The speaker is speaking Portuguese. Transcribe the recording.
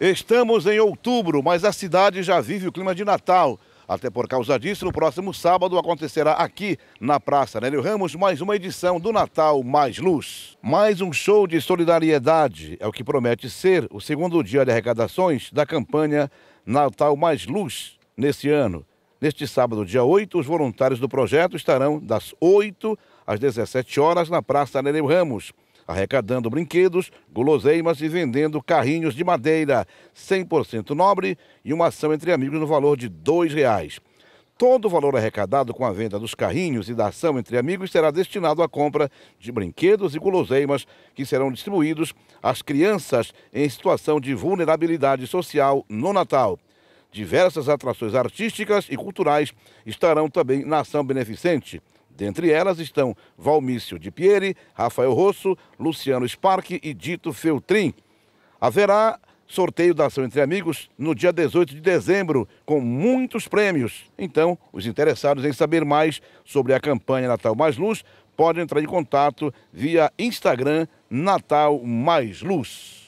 Estamos em outubro, mas a cidade já vive o clima de Natal. Até por causa disso, no próximo sábado acontecerá aqui na Praça Nélio Ramos mais uma edição do Natal Mais Luz. Mais um show de solidariedade é o que promete ser o segundo dia de arrecadações da campanha Natal Mais Luz nesse ano. Neste sábado, dia 8, os voluntários do projeto estarão das 8 às 17 horas na Praça Nereu Ramos arrecadando brinquedos, guloseimas e vendendo carrinhos de madeira 100% nobre e uma ação entre amigos no valor de R$ 2,00. Todo o valor arrecadado com a venda dos carrinhos e da ação entre amigos será destinado à compra de brinquedos e guloseimas que serão distribuídos às crianças em situação de vulnerabilidade social no Natal. Diversas atrações artísticas e culturais estarão também na ação beneficente. Dentre elas estão Valmício de Pieri, Rafael Rosso, Luciano Spark e Dito Feltrin. Haverá sorteio da ação entre amigos no dia 18 de dezembro, com muitos prêmios. Então, os interessados em saber mais sobre a campanha Natal Mais Luz podem entrar em contato via Instagram Natal Mais Luz.